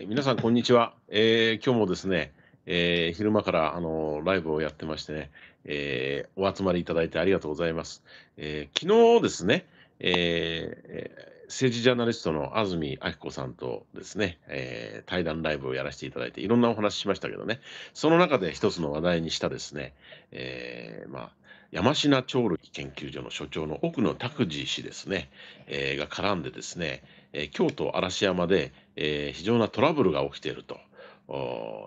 え皆さん、こんにちは。えー、今日もですね、えー、昼間からあのライブをやってましてね、えー、お集まりいただいてありがとうございます。え昨日ですね、え政治ジャーナリストの安住明子さんとですね、え対談ライブをやらせていただいて、いろんなお話しましたけどね、その中で一つの話題にしたですね、えまあ、山科鳥類研究所の所長の奥野拓司氏ですね、えが絡んでですね、え京都嵐山で、え非常なトラブルが起きていると。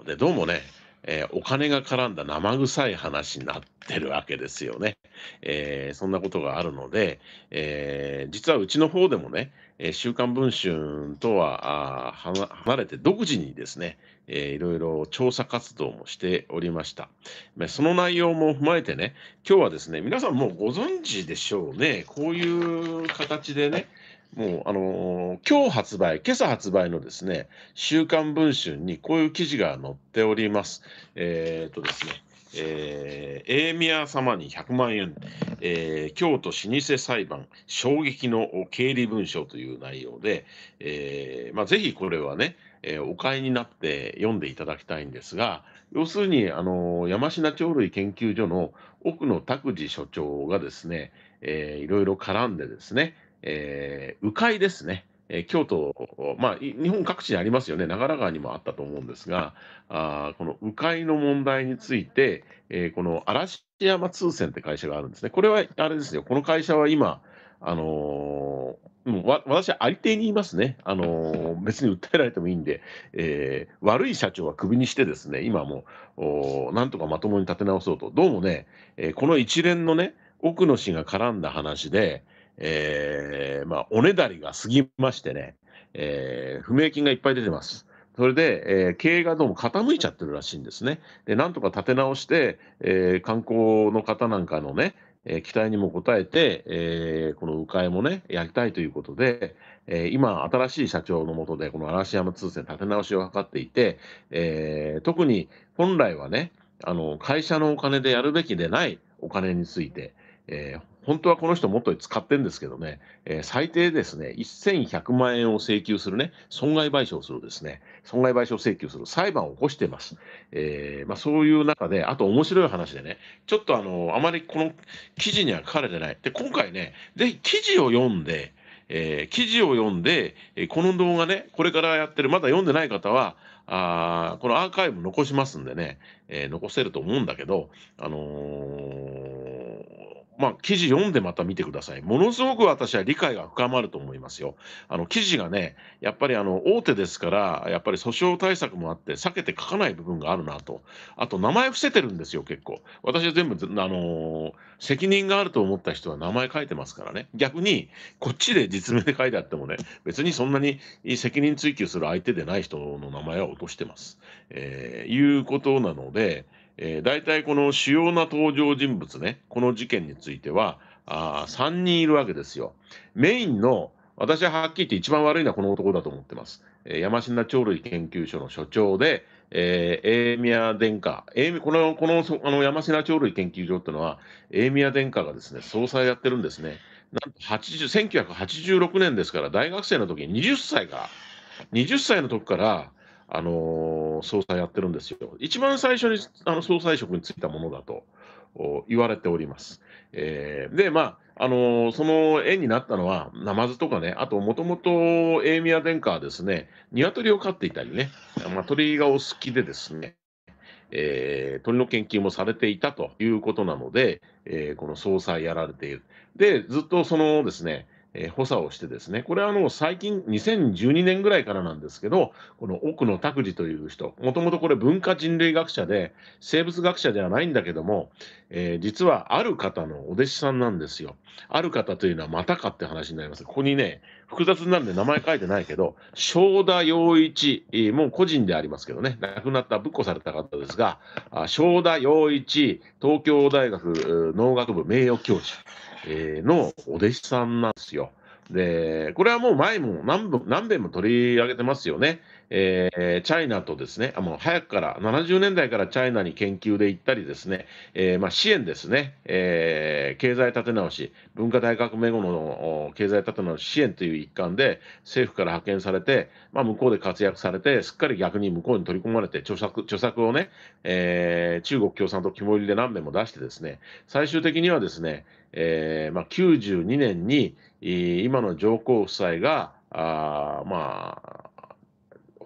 でどうもね、えー、お金が絡んだ生臭い話になってるわけですよね。えー、そんなことがあるので、えー、実はうちの方でもね、え週刊文春とは離れて独自にですね、えいろいろ調査活動もしておりました。その内容も踏まえてね、今日はですね、皆さんもうご存知でしょうね、こういう形でね、もう、あのー、今日発売、今朝発売のですね、週刊文春にこういう記事が載っております。えっ、ー、とですね、えー、ミ宮様に100万円、えー、京都老舗裁判、衝撃の経理文書という内容で、えーまあ、ぜひこれはね、えー、お買いになって読んでいただきたいんですが、要するに、あのー、山科鳥類研究所の奥野拓司所長がですね、えー、いろいろ絡んでですね、えー、鵜飼ですね。え京都、まあ、日本各地にありますよね、長良川にもあったと思うんですが、あこの鵜飼の問題について、えー、この嵐山通船って会社があるんですね、これはあれですよ、この会社は今、あのー、わ私はありていに言いますね、あのー、別に訴えられてもいいんで、えー、悪い社長はクビにして、ですね今もなんとかまともに立て直そうと、どうもね、えこの一連のね、奥野氏が絡んだ話で、えー、まあ、おねだりが過ぎましてね、えー、不明金がいっぱい出てます。それで、えー、経営がどうも傾いちゃってるらしいんですね。で、なんとか立て直して、えー、観光の方なんかのね、えー、期待にも応えて、えー、この迂回もね、やりたいということで、えー、今、新しい社長のもとで、この嵐山通船立て直しを図っていて、えー、特に本来はね、あの会社のお金でやるべきでないお金について、えー、本当はこの人もっと使ってるんですけどね、えー、最低ですね、1100万円を請求するね、損害賠償をするですね、損害賠償請求する裁判を起こしています。えー、まあ、そういう中で、あと面白い話でね、ちょっとあの、あまりこの記事には書かれてない。で、今回ね、ぜひ記事を読んで、えー、記事を読んで、えこの動画ね、これからやってる、まだ読んでない方は、あこのアーカイブ残しますんでね、え残せると思うんだけど、あのまあ、記事読んでまた見てください。ものすごく私は理解が深まると思いますよ。あの記事がね、やっぱりあの大手ですから、やっぱり訴訟対策もあって、避けて書かない部分があるなと。あと、名前伏せてるんですよ、結構。私は全部、あの責任があると思った人は名前書いてますからね。逆に、こっちで実名で書いてあってもね、別にそんなに責任追及する相手でない人の名前は落としてます。えー、いうことなので、えー、大体この主要な登場人物ね、この事件については、あ3人いるわけですよ。メインの、私ははっきり言って一番悪いのはこの男だと思ってます。えー、山科鳥類研究所の所長で、えー、エーミア殿下、エーミこのこのあの山科鳥類研究所っていうのは、エーミア殿下がですね、総裁やってるんですね。なんと80 1986年ですから、大学生の時に20歳が、20歳の時から、あのー総裁やってるんですよ。一番最初にあの総裁職に就いたものだと言われております。えー、で、まあ、あのー、その縁になったのは、ナマズとかね、あともともとエーミア殿下はですね、鶏を飼っていたりね、まあ、鳥がお好きでですね、えー、鳥の研究もされていたということなので、えー、この総裁やられている。で、ずっとそのですね、えー、補佐をしてですね、これはあの最近2012年ぐらいからなんですけど、この奥野拓司という人、もともとこれ文化人類学者で、生物学者ではないんだけども、えー、実はある方のお弟子さんなんですよ。ある方というのはまたかって話になります。ここにね、複雑なんで名前書いてないけど、正田洋一、もう個人でありますけどね、亡くなった、ぶっこされた方ですが、正田洋一、東京大学農学部名誉教授。えのお弟子さんなんですよ。で、これはもう前も何何遍も取り上げてますよね。えー、チャイナとですね、あもう早くから、70年代からチャイナに研究で行ったりですね、えー、まあ、支援ですね、えー、経済立て直し、文化大革命後の経済立て直し支援という一環で政府から派遣されて、まあ、向こうで活躍されて、すっかり逆に向こうに取り込まれて、著作著作をね、え中国共産党肝煎りで何名も出してですね、最終的にはですね、えまあ、92年に今の上皇夫妻が、あまあ、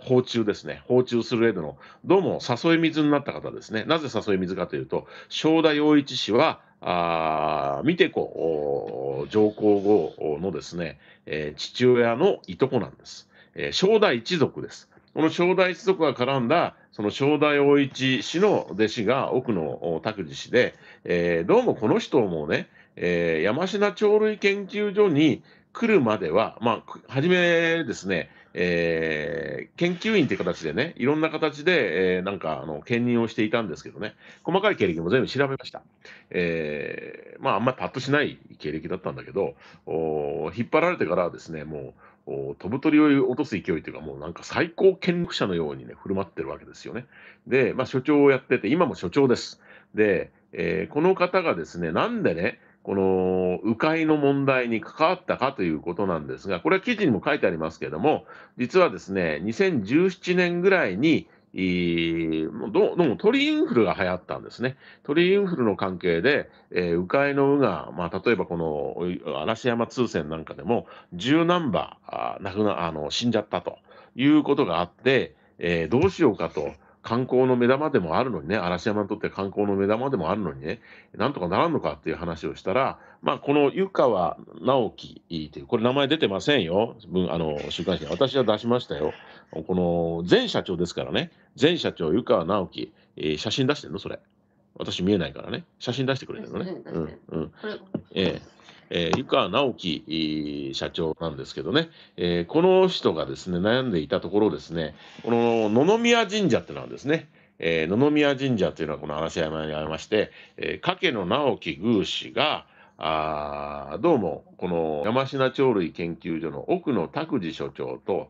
訪中ですね、訪中する上での、どうも誘い水になった方ですね、なぜ誘い水かというと、正田洋一氏は、あ見てこ上皇后のですね、えー、父親のいとこなんです。えー、正代一族です。この正代一族が絡んだ、その正代大一氏の弟子が奥野拓司氏で、えー、どうもこの人をもうね、えー、山科鳥類研究所に、来るまでは、まあ、初めですね、えー、研究員という形でね、いろんな形で、えー、なんかあの兼任をしていたんですけどね、細かい経歴も全部調べました。えー、まあ、あんまりパッとしない経歴だったんだけど、お引っ張られてからですね、もうお飛ぶ鳥を落とす勢いというか、もうなんか最高権力者のようにね、振る舞ってるわけですよね。で、まあ、所長をやってて、今も所長です。で、えー、この方がですね、なんでね、この迂回の問題に関わったかということなんですが、これは記事にも書いてありますけれども、実はですね、2017年ぐらいに、どうも鳥インフルが流行ったんですね。鳥インフルの関係で、え迂回の「う」が、まあ、例えばこの嵐山通船なんかでも、十何羽亡くなあの死んじゃったということがあって、えどうしようかと。観光の目玉でもあるのにね、嵐山にとって観光の目玉でもあるのにね、なんとかならんのかっていう話をしたら、まあ、この湯川直樹という、これ名前出てませんよ、あの週刊誌に。私は出しましたよ。この前社長ですからね、前社長、湯川直樹、えー、写真出してんのそれ。私見えないからね。写真出してくれてるのね。うん、うん。えええー、湯川直樹社長なんですけどね、えー、この人がですね、悩んでいたところですね、この野々宮神社ってのはですね、えー、野々宮神社っていうのはこの嵐山にありまして、えー、掛野直樹宮司が、あどうも、この山科鳥類研究所の奥野拓司所長と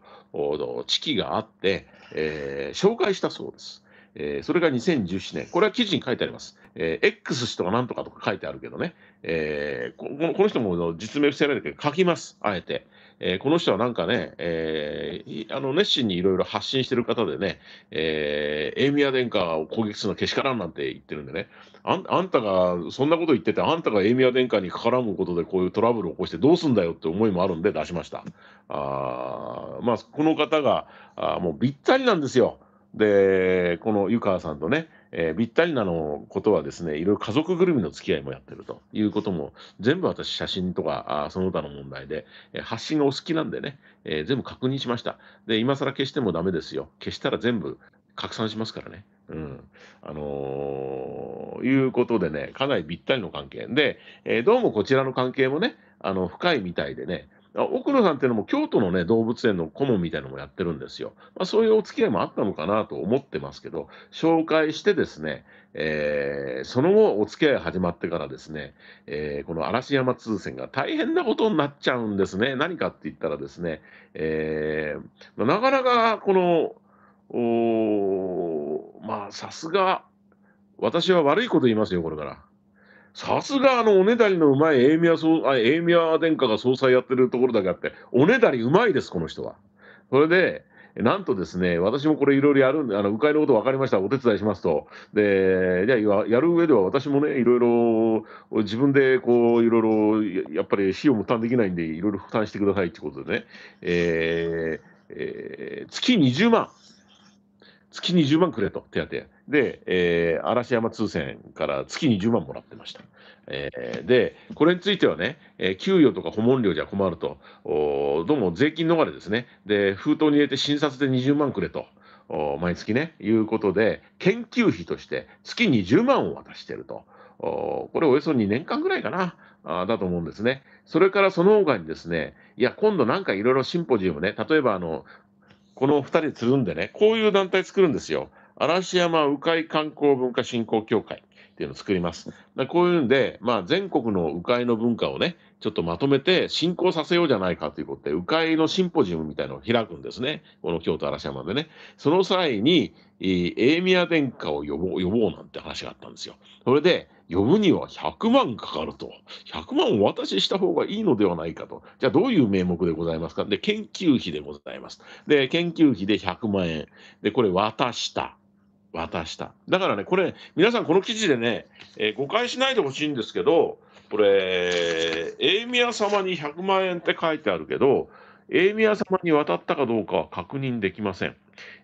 知己があって、えー、紹介したそうです。えー、それが2017年、これは記事に書いてあります。えー、X 氏とかなんとかとか書いてあるけどね、えー、このこの人も実名伏せられるけど、書きます、あえて。えー、この人はなんかね、えー、あの熱心にいろいろ発信してる方でね、えー、エミア殿下を攻撃するのはけしからんなんて言ってるんでねあん、あんたがそんなこと言ってて、あんたがエミア殿下に絡むことでこういうトラブルを起こしてどうすんだよって思いもあるんで出しました。あまあ、この方があもうぴったりなんですよ。で、この湯川さんとね、えー、ぴったりなのことはですね、いろいろ家族ぐるみの付き合いもやってるということも、全部私、写真とかあその他の問題で、えー、発信がお好きなんでね、えー、全部確認しました。で、今更消してもダメですよ。消したら全部拡散しますからね。うん。あのー、いうことでね、かなりぴったりの関係。で、えー、どうもこちらの関係もね、あの、深いみたいでね、奥野さんっていうのも京都のね、動物園の顧問みたいなのもやってるんですよ。まあ、そういうお付き合いもあったのかなと思ってますけど、紹介してですね、えー、その後お付き合い始まってからですね、えー、この嵐山通船が大変なことになっちゃうんですね。何かって言ったらですね、えー、なかなかこの、おまあさすが、私は悪いこと言いますよ、これから。さすがあのおねだりのうまいエイミアあエイミア殿下が総裁やってるところだけあって、おねだりうまいです、この人は。それで、なんとですね、私もこれいろいろやるんで、あの、迂回のこと分かりました、お手伝いしますと。で、じゃあ、やる上では私もね、いろいろ、自分でこう、いろいろ、やっぱり費用も負担できないんで、いろいろ負担してくださいってことでね、えー、えー、月20万。月に10万くれと、手当。で、えー、嵐山通船から月に0万もらってました。えー、で、これについてはね、えー、給与とか顧問料じゃ困ると、おどうも税金逃れですね。で、封筒に入れて診察で20万くれと。毎月ね、いうことで、研究費として月に0万を渡してると。これおよそ2年間ぐらいかな。あだと思うんですね。それからその他にですね、いや、今度なんかいろいろシンポジウムね、例えばあの、この2人つるんでね、こういう団体作るんですよ。嵐山鵜飼観光文化振興協会。っていうのを作ります。だこういうんで、まあ、全国の鵜飼の文化をね、ちょっとまとめて進行させようじゃないかということで、鵜飼のシンポジウムみたいなのを開くんですね、この京都嵐山でね。その際に、ーミヤ殿下を呼ぼう、呼ぼうなんて話があったんですよ。それで、呼ぶには100万かかると。100万お渡しした方がいいのではないかと。じゃあどういう名目でございますかで、研究費でございます。で、研究費で100万円。で、これ渡した。渡した。だからね、これ、皆さんこの記事でね、えー、誤解しないでほしいんですけど、これ、ミ宮様に100万円って書いてあるけど、ミ宮様に渡ったかどうかは確認できません。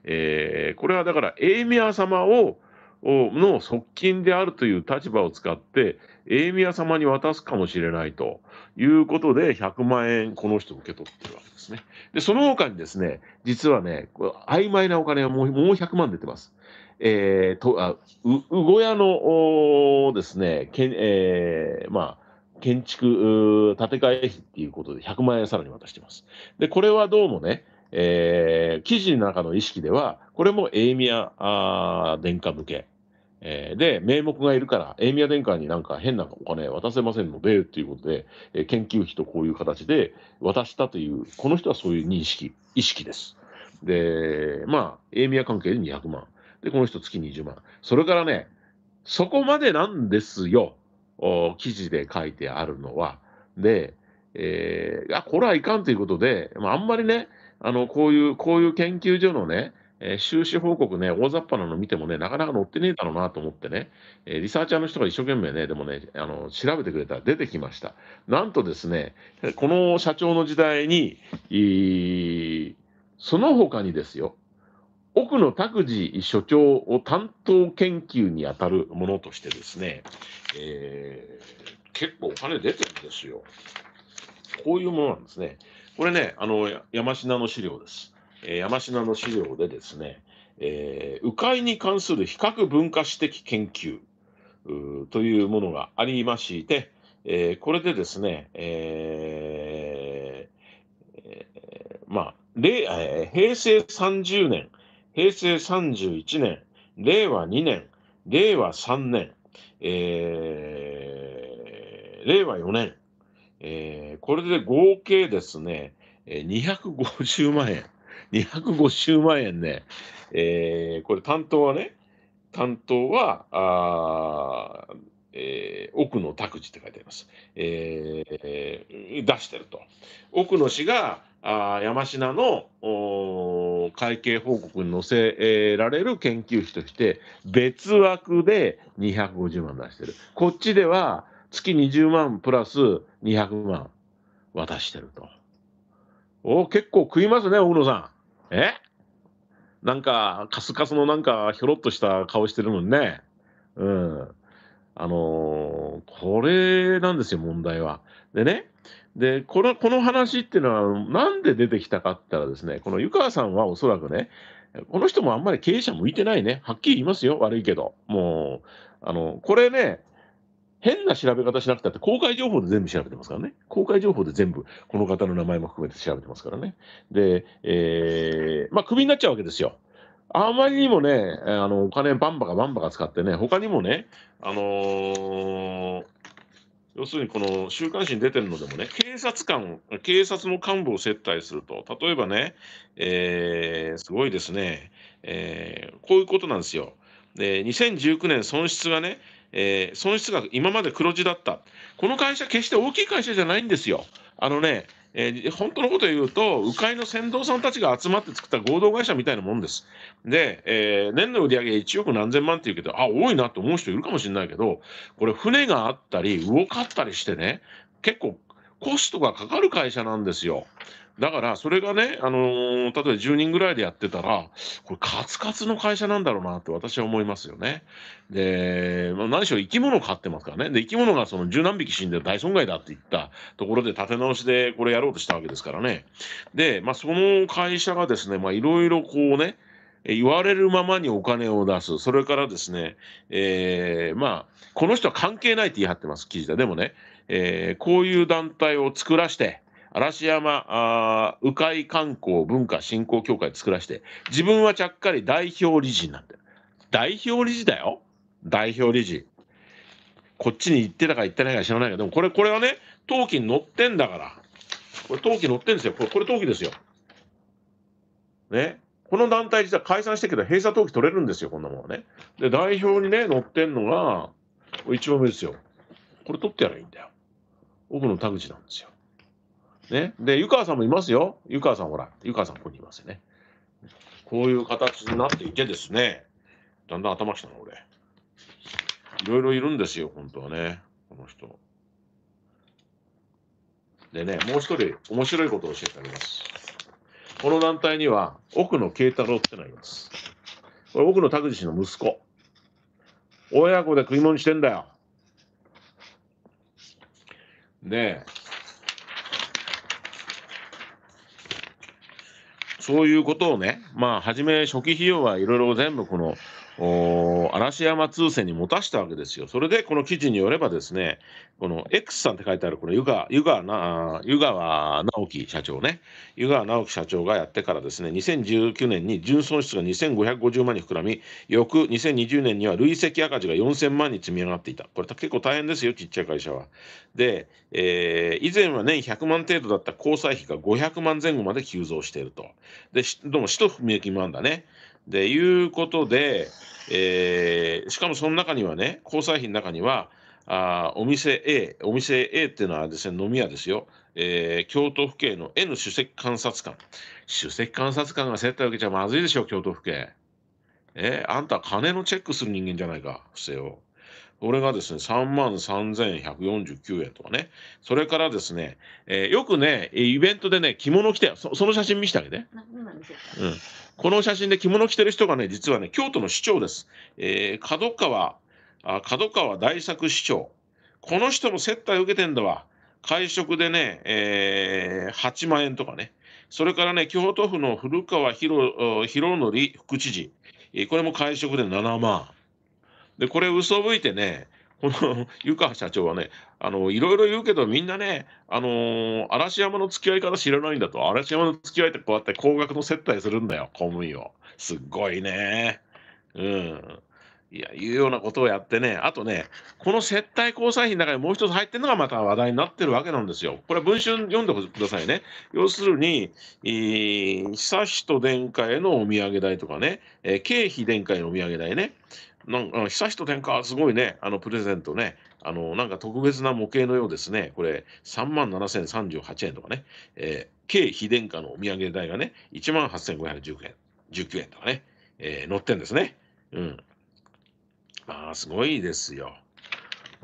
えー、これはだから、エミア様をの側近であるという立場を使って、エミア様に渡すかもしれないということで、100万円、この人受け取ってるわけですね。で、その他にですね、実はね、曖昧なお金がもう100万出てます。えー、とあう魚屋のですね、けんえー、まあ、建築建て替え費っていうことで100万円さらに渡してます。で、これはどうもね、えー、記事の中の意識では、これもエイミアあ殿下向け。えー、で、名目がいるから、エイミア殿下になんか変なお金渡せませんので、ということで、えー、研究費とこういう形で渡したという、この人はそういう認識、意識です。で、まあ、エイミア関係で200万。で、この人月20万。それからね、そこまでなんですよ。記事で書いてあるのは。で、えー、あこれはいかんということで、まあ、あんまりね、あのこういうこういう研究所のね、えー、収支報告ね、大雑把なの見てもね、なかなか載ってねえだろうなと思ってね、えー、リサーチャーの人が一生懸命ね、でもね、あの調べてくれたら出てきました。なんとですね、この社長の時代に、その他にですよ、奥野拓司所長を担当研究にあたるものとしてですね、えー、結構お金出てるんですよ。こういうものなんですね。これね、あの山科の資料です。えー、山科の資料でですね、えー、迂回に関する比較文化史的研究というものがありまして、えー、これでですね、えー、えー、まあ、え平成30年、平成31年、令和2年、令和3年、えー、令和4年、えー、これで合計ですね、250万円、250万円ね、えー、これ担当はね、担当は、あえー、奥野拓司って書いてあります。えー、出してると。奥野氏があ山科の会計報告に載せられる研究費として、別枠で250万出してる。こっちでは月20万プラス200万渡してると。お結構食いますね、奥野さん。えなんか、カスカスのなんか、ひょろっとした顔してるもんね。うん。あのー、これなんですよ、問題は。でね、でこのこの話っていうのは、なんで出てきたかって言ったらですね、この湯川さんはおそらくね、この人もあんまり経営者向いてないね。はっきり言いますよ、悪いけど。もう、あの、これね、変な調べ方しなくたって、公開情報で全部調べてますからね。公開情報で全部、この方の名前も含めて調べてますからね。で、えー、まあ、クビになっちゃうわけですよ。あまりにもね、あのお金バンバカバンバカ使ってね、他にもね、あのー、要するにこの週刊誌に出てるのでもね、警察官、警察の幹部を接待すると、例えばね、えー、すごいですね、えー、こういうことなんですよ。で2019年損失がね、えー、損失が今まで黒字だった。この会社決して大きい会社じゃないんですよ。あのね、えー、本当のことを言うと、鵜飼の船頭さんたちが集まって作った合同会社みたいなもんです。で、えー、年の売り上げ1億何千万って言うけど、あ、多いなと思う人いるかもしれないけど、これ船があったり、動かったりしてね、結構コストがかかる会社なんですよ。だから、それがね、あのー、例えば10人ぐらいでやってたら、これ、カツカツの会社なんだろうなって私は思いますよね。で、まあ、何しろ生き物を飼ってますからね。で、生き物がその十何匹死んで大損害だって言ったところで立て直しでこれやろうとしたわけですからね。で、まあ、その会社がですね、まあ、いろいろこうね、言われるままにお金を出す。それからですね、えー、まあ、この人は関係ないって言い張ってます、記事で。でもね、えー、こういう団体を作らして、嵐山あ鵜飼観光文化振興協会作らして、自分はちゃっかり代表理事になって。代表理事だよ代表理事。こっちに行ってたか行ってないか知らないけど、でもこれ、これはね、陶器に乗ってんだから。これ陶器乗ってんですよ。これ、これ陶器ですよ。ね。この団体実は解散してけど、閉鎖登記取れるんですよ、こんなもんはね。で、代表にね、乗ってんのが、一番上ですよ。これ取ってやればいいんだよ。奥の田口なんですよ。ね。で、湯川さんもいますよ。湯川さんほら、湯川さんここにいますよね。こういう形になっていてですね、だんだん頭したの、俺。いろいろいるんですよ、本当はね、この人。でね、もう一人面白いことを教えてあげます。この団体には、奥野慶太郎ってのがいます。これ、奥野拓司氏の息子。親子で食い物してんだよ。ねそういうことをね、まあ、はじめ初期費用はいろいろ全部この嵐山通船に持たしたわけですよ。それでこの記事によればですね、この X さんって書いてある、この湯川湯川な湯川直樹社長ね、湯川直樹社長がやってからですね、2019年に純損失が2550万に膨らみ、翌2020年には累積赤字が4000万に積み上がっていた。これ結構大変ですよ、ちっちゃい会社は。で、えー、以前は年100万程度だった交際費が500万前後まで急増していると。で、どうも使途不明金もあるんだね。でいうことで、えー、しかもその中にはね、交際費の中には、あお店 A、お店 A っていうのはですね、飲み屋ですよ。えー、京都府警の N 首席監察官。首席監察官が接待を受けちゃまずいでしょ、京都府警。えー、あんた金のチェックする人間じゃないか、不正を。これがですね、3万3149円とかね。それからですね、えー、よくね、イベントでね、着物着て、その写真見せてあげて。うん。この写真で着物着てる人がね、実はね、京都の市長です。えー、角川、あ角川大作市長。この人も接待を受けてんだわ。会食でね、えー、8万円とかね。それからね、京都府の古川博則副知事。これも会食で7万。で、これ嘘吹いてね、この湯川社長はね、あのいろいろ言うけど、みんなね、あのー、嵐山の付き合い方知らないんだと、嵐山の付き合いってこうやって高額の接待するんだよ、公務員を。すっごいね。うん。いや、いうようなことをやってね、あとね、この接待交際費の中にもう一つ入ってるのがまた話題になってるわけなんですよ。これ、文春読んでくださいね。要するに、えー、悠仁殿下へのお土産代とかね、えー、経費殿下へのお土産代ね、なんか、悠仁殿下、すごいね、あのプレゼントね、あのなんか特別な模型のようですね、これ、3万7038円とかね、えー、軽非殿下のお土産代がね、1万8519円円とかね、えー、載ってんですね。うん。まあ、すごいですよ。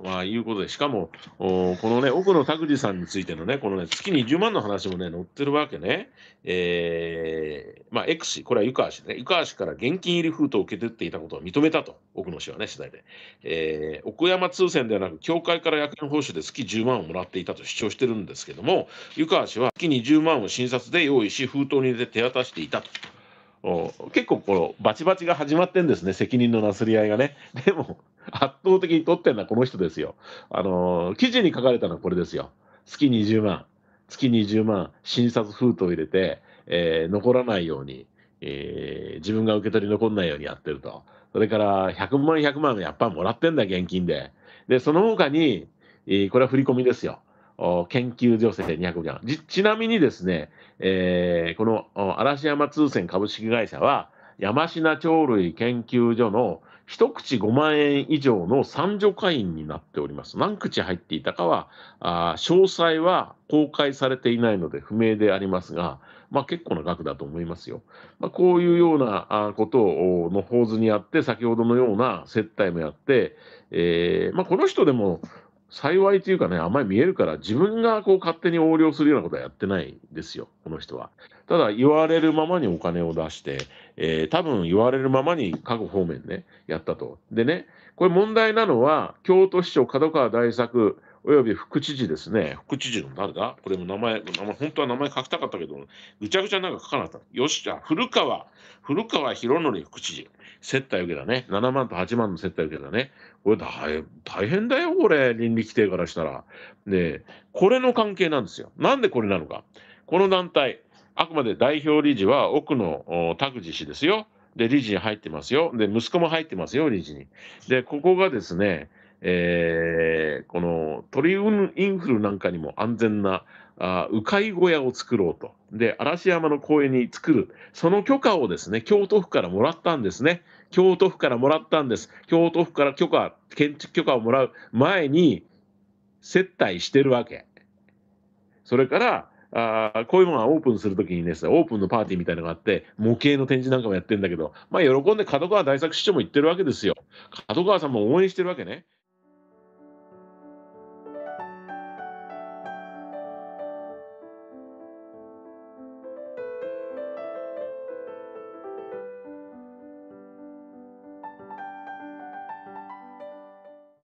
まあ、いうことで、しかも、このね、奥野拓司さんについてのね、このね、月に10万の話もね、載ってるわけね。えー、まあ、X 氏、これは湯川氏ね、湯川氏から現金入り封筒を受け取っていたことを認めたと、奥野氏はね、次第で。えー、奥山通船ではなく、協会から役員報酬で月10万をもらっていたと主張してるんですけども、湯川氏は月に10万を診察で用意し、封筒に入れて手渡していたと。結構このバチバチが始まってんですね、責任のなすり合いがね。でも、圧倒的に取ってるのはこの人ですよ。あのー、記事に書かれたのはこれですよ。月20万、月20万、診察封筒を入れて、えー、残らないように、えー、自分が受け取り残らないようにやってると。それから100万、100万やっぱもらってんだ、現金で。で、その他に、えー、これは振り込みですよ。研究250万ち。ちなみにですね、えー、この嵐山通船株式会社は、山科鳥類研究所の一口5万円以上の参助会員になっております。何口入っていたかは、あ詳細は公開されていないので不明でありますが、まあ、結構な額だと思いますよ。まあ、こういうようなことをの法図にあって、先ほどのような接待もやって、えーまあ、この人でも幸いというかね、あまり見えるから、自分がこう勝手に横領するようなことはやってないんですよ、この人は。ただ、言われるままにお金を出して、えー、多分言われるままに各方面ね、やったと。でね、これ問題なのは、京都市長、角川大作、および副知事ですね、副知事の誰だこれも名前、名前本当は名前書きたかったけど、ぐちゃぐちゃなんか書かなかった。よし、じゃあ、古川、古川博則副知事。接待受けたね。7万と8万の接待受けたね。これ大大変だよ、これ。倫理規定からしたら。で、これの関係なんですよ。なんでこれなのか。この団体、あくまで代表理事は奥の拓口氏ですよ。で、理事に入ってますよ。で、息子も入ってますよ、理事に。で、ここがですね、えー、この鳥インフルなんかにも安全なあ迂回小屋を作ろうと。で、嵐山の公園に作る。その許可をですね、京都府からもらったんですね。京都府からもらったんです。京都府から許可、建築許可をもらう前に、接待してるわけ。それから、あこういうものはオープンするときにですね、オープンのパーティーみたいなのがあって、模型の展示なんかもやってんだけど、まあ喜んで角川大作市長も行ってるわけですよ。角川さんも応援してるわけね。